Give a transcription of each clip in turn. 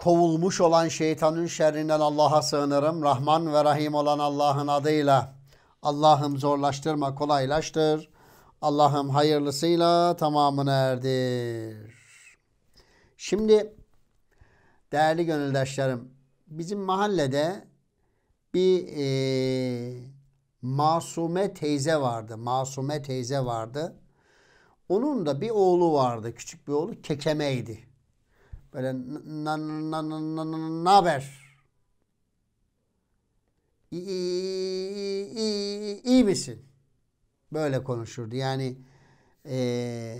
kovulmuş olan şeytanın şerrinden Allah'a sığınırım. Rahman ve Rahim olan Allah'ın adıyla. Allah'ım zorlaştırma kolaylaştır. Allah'ım hayırlısıyla tamamını erdir. Şimdi değerli gönüldaşlarım bizim mahallede bir e, Masume teyze vardı. Masume teyze vardı. Onun da bir oğlu vardı. Küçük bir oğlu kekemeydi. Böyle na na na na na naber? İyi, iyi, iyi misin? Böyle konuşurdu. Yani e,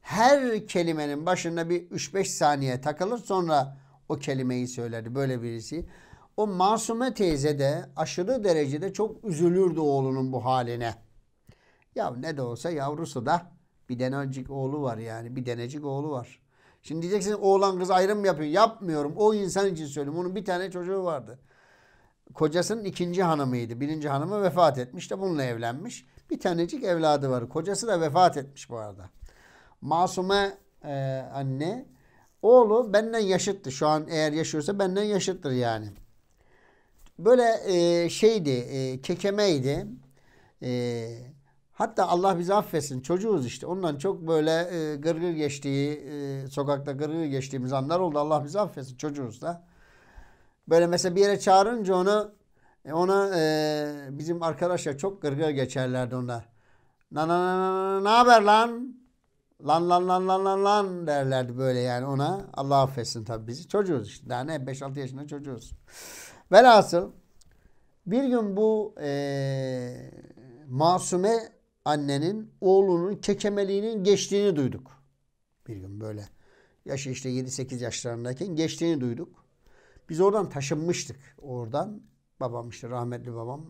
her kelimenin başında bir 3-5 saniye takılır sonra o kelimeyi söylerdi. Böyle birisi. O Masume teyze de aşırı derecede çok üzülürdü oğlunun bu haline. Ya ne de olsa yavrusu da bir denecik oğlu var yani. Bir denecik oğlu var. Şimdi diyeceksin oğlan kız ayrım yapıyor. Yapmıyorum. O insan için söylüyorum. Onun bir tane çocuğu vardı. Kocasının ikinci hanımıydı. Birinci hanımı vefat etmiş de bununla evlenmiş. Bir tanecik evladı var. Kocası da vefat etmiş bu arada. Masume e, anne oğlu benden yaşıttı. Şu an eğer yaşıyorsa benden yaşıttır yani. Böyle e, şeydi, e, kekemeydi. Eee Hatta Allah bizi affetsin. Çocuğuz işte. Ondan çok böyle e, gırgır geçtiği, e, sokakta gırgır geçtiğimiz anlar oldu. Allah bizi affetsin. Çocuğuz da. Böyle mesela bir yere çağırınca onu e, ona e, bizim arkadaşlar çok gırgır geçerlerdi onlar. Na na na na ne haber lan? Lan lan lan lan lan lan derlerdi böyle yani ona. Allah affetsin tabii bizi. Çocuğuz işte. Daha ne 5-6 yaşında çocuğuz. Velhasıl bir gün bu e, masume annenin oğlunun kekemeliğinin geçtiğini duyduk. Bir gün böyle yaşı işte 7-8 yaşlarındayken geçtiğini duyduk. Biz oradan taşınmıştık. Oradan babam işte rahmetli babam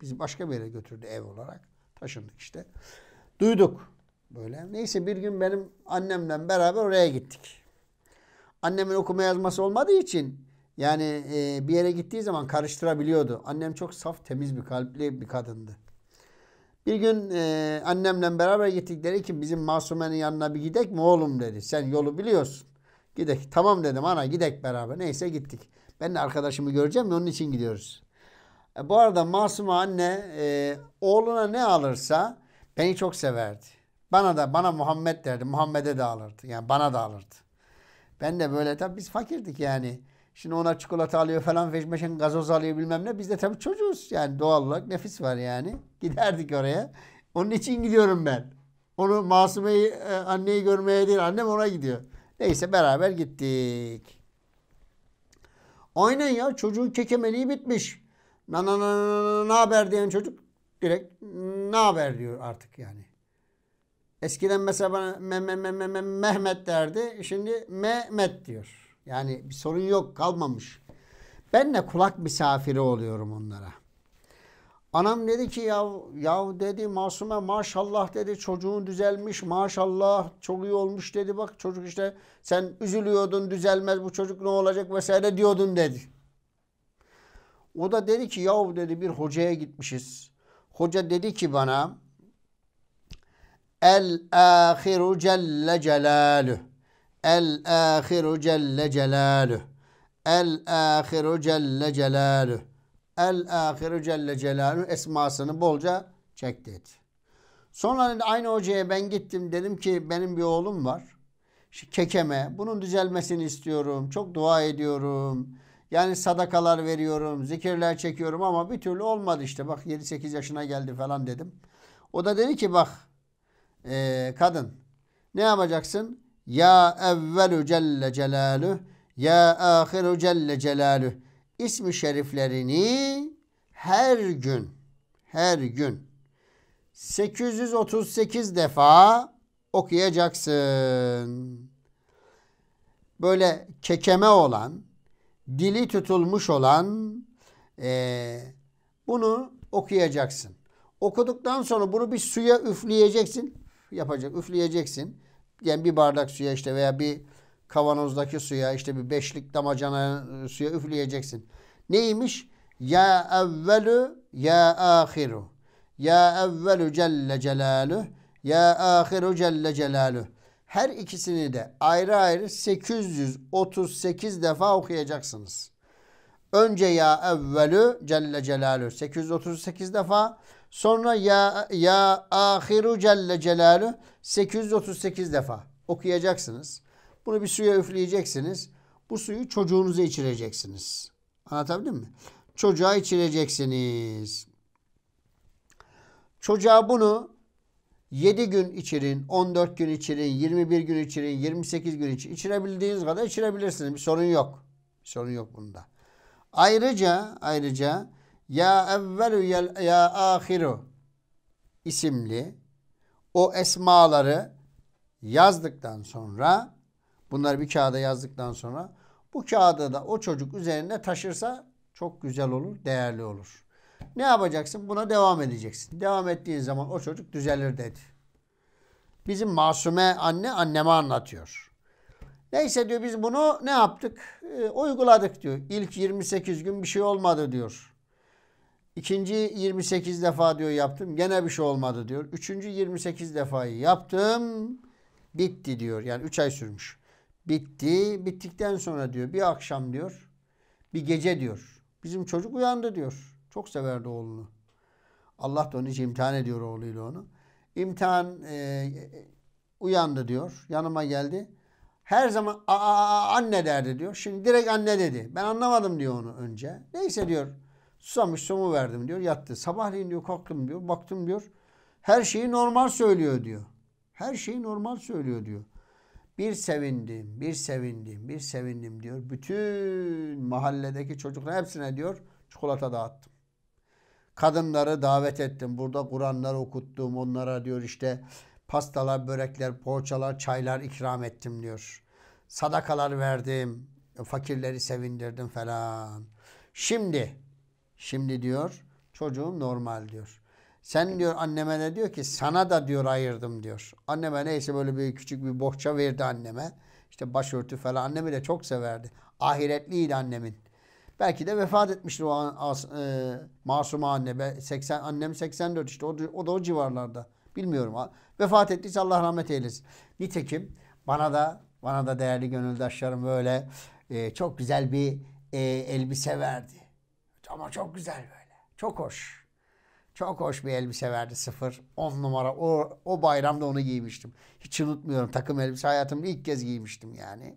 bizi başka bir yere götürdü ev olarak. Taşındık işte. Duyduk böyle. Neyse bir gün benim annemle beraber oraya gittik. Annemin okuma yazması olmadığı için yani bir yere gittiği zaman karıştırabiliyordu. Annem çok saf, temiz bir kalpli bir kadındı. Bir gün e, annemle beraber gittikleri ki bizim Masume'nin yanına bir gidek mi oğlum dedi. Sen yolu biliyorsun. Gidek. Tamam dedim ana gidek beraber. Neyse gittik. Ben de arkadaşımı göreceğim onun için gidiyoruz. E, bu arada Masume anne e, oğluna ne alırsa beni çok severdi. Bana da bana Muhammed derdi. Muhammed'e de alırdı. Yani bana da alırdı. Ben de böyle tabii biz fakirdik yani. Şimdi ona çikolata alıyor falan peşmeşen gazoz alıyor bilmem ne. Biz de tabii çocuğuz yani doğal olarak nefis var yani. Giderdik oraya. Onun için gidiyorum ben. Onu Masume'yi e, anneyi görmeye değil annem ona gidiyor. Neyse beraber gittik. Aynen ya çocuğun kekemeliği bitmiş. Na na na na na ne haber diyen çocuk direkt ne haber diyor artık yani. Eskiden mesela bana me, me, me, me, Mehmet derdi. Şimdi Mehmet diyor. Yani bir sorun yok kalmamış. Ben de kulak misafiri oluyorum onlara. Anam dedi ki ya ya dedi Masume maşallah dedi çocuğun düzelmiş maşallah çok iyi olmuş dedi bak çocuk işte sen üzülüyordun düzelmez bu çocuk ne olacak vesaire diyordun dedi. O da dedi ki yahu dedi bir hocaya gitmişiz. Hoca dedi ki bana El ahiru celle celalü. El ahiru celle celaluh. El ahiru celle celaluh. El ahiru celle celaluh esmasını bolca çekti. dedi. Sonra aynı hocaya ben gittim dedim ki benim bir oğlum var. Kekeme bunun düzelmesini istiyorum. Çok dua ediyorum. Yani sadakalar veriyorum, zikirler çekiyorum ama bir türlü olmadı işte. Bak 7-8 yaşına geldi falan dedim. O da dedi ki bak e, kadın ne yapacaksın? Ya evvelu celle celalüh ya ahiru celle celalüh ismi şeriflerini her gün her gün 838 defa okuyacaksın. Böyle kekeme olan, dili tutulmuş olan e, bunu okuyacaksın. Okuduktan sonra bunu bir suya üfleyeceksin. Yapacak, üfleyeceksin yani bir bardak suya işte veya bir kavanozdaki suya işte bir beşlik damacana e, suya üfleyeceksin. Neymiş? Ya evvelu ya ahiru. Ya evvelu celle celaluh. Ya ahiru celle celaluh. Her ikisini de ayrı ayrı 838 defa okuyacaksınız. Önce ya evvelü Celle Celalü 838 defa. Sonra ya ya ahiru Celle Celalü 838 defa okuyacaksınız. Bunu bir suya üfleyeceksiniz. Bu suyu çocuğunuza içireceksiniz. Anlatabildim mi? Çocuğa içireceksiniz. Çocuğa bunu 7 gün içirin, 14 gün içirin, 21 gün içirin, 28 gün için İçirebildiğiniz kadar içirebilirsiniz. Bir sorun yok. Bir sorun yok bunda. Ayrıca ayrıca ya evvelu ya ahiru isimli o esmaları yazdıktan sonra bunları bir kağıda yazdıktan sonra bu kağıda da o çocuk üzerinde taşırsa çok güzel olur, değerli olur. Ne yapacaksın? Buna devam edeceksin. Devam ettiğin zaman o çocuk düzelir dedi. Bizim masume anne anneme anlatıyor. Neyse diyor biz bunu ne yaptık? E, uyguladık diyor. İlk 28 gün bir şey olmadı diyor. İkinci 28 defa diyor yaptım. Gene bir şey olmadı diyor. Üçüncü 28 defayı yaptım. Bitti diyor. Yani 3 ay sürmüş. Bitti. Bittikten sonra diyor bir akşam diyor. Bir gece diyor. Bizim çocuk uyandı diyor. Çok severdi oğlunu. Allah da onun için imtihan ediyor oğluyla onu. İmtihan e, e uyandı diyor. Yanıma geldi. Her zaman aa anne derdi diyor. Şimdi direkt anne dedi. Ben anlamadım diyor onu önce. Neyse diyor. Susamış somu verdim diyor. Yattı. Sabahleyin diyor kalktım diyor. Baktım diyor. Her şeyi normal söylüyor diyor. Her şeyi normal söylüyor diyor. Bir sevindim, bir sevindim, bir sevindim diyor. Bütün mahalledeki çocukların hepsine diyor çikolata dağıttım. Kadınları davet ettim. Burada Kur'anları okuttum. Onlara diyor işte Pastalar, börekler, poğaçalar, çaylar ikram ettim diyor. Sadakalar verdim. Fakirleri sevindirdim falan. Şimdi, şimdi diyor çocuğum normal diyor. Sen diyor anneme de diyor ki sana da diyor ayırdım diyor. Anneme neyse böyle bir küçük bir bohça verdi anneme. İşte başörtü falan annemi de çok severdi. Ahiretliydi annemin. Belki de vefat etmiştir o an, as, e, masuma anne. 80, annem 84 işte o, o da o civarlarda. Bilmiyorum. Vefat ettiyse Allah rahmet eylesin. Nitekim bana da bana da değerli gönüldaşlarım böyle e, çok güzel bir e, elbise verdi. Ama çok güzel böyle. Çok hoş. Çok hoş bir elbise verdi sıfır. On numara. O, o bayramda onu giymiştim. Hiç unutmuyorum. Takım elbise hayatımda ilk kez giymiştim yani.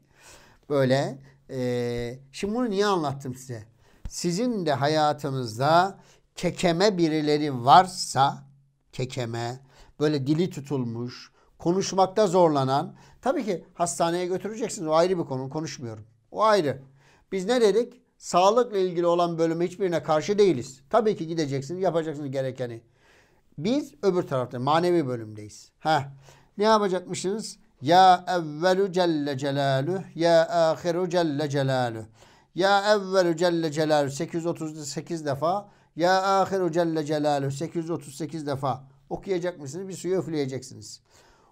Böyle. E, şimdi bunu niye anlattım size? Sizin de hayatınızda kekeme birileri varsa kekeme, böyle dili tutulmuş, konuşmakta zorlanan. Tabii ki hastaneye götüreceksiniz. O ayrı bir konu. Konuşmuyorum. O ayrı. Biz ne dedik? Sağlıkla ilgili olan bölüme hiçbirine karşı değiliz. Tabii ki gideceksiniz, yapacaksınız gerekeni. Biz öbür tarafta manevi bölümdeyiz. Ha. Ne yapacakmışsınız? Ya evvelu celle celalü, ya ahiru celle celalü. Ya evvelu celle celalü 838 defa ya ahiru celle celaluhu 838 defa okuyacak mısınız? Bir suyu üfleyeceksiniz.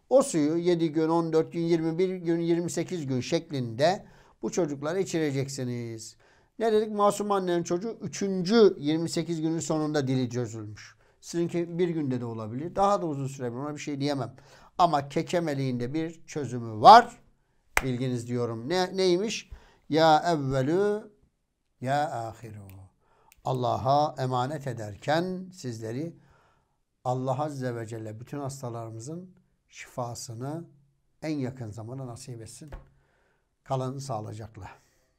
O suyu 7 gün, 14 gün, 21 gün, 28 gün şeklinde bu çocuklara içireceksiniz. Ne dedik? Masum annenin çocuğu 3. 28 günün sonunda dili çözülmüş. Sizinki bir günde de olabilir. Daha da uzun sürebilir. Ona bir şey diyemem. Ama kekemeliğinde bir çözümü var. Bilginiz diyorum. Ne, neymiş? Ya evvelü ya ahiru. Allah'a emanet ederken sizleri Allah Azze ve Celle bütün hastalarımızın şifasını en yakın zamana nasip etsin. kalın sağlıcakla.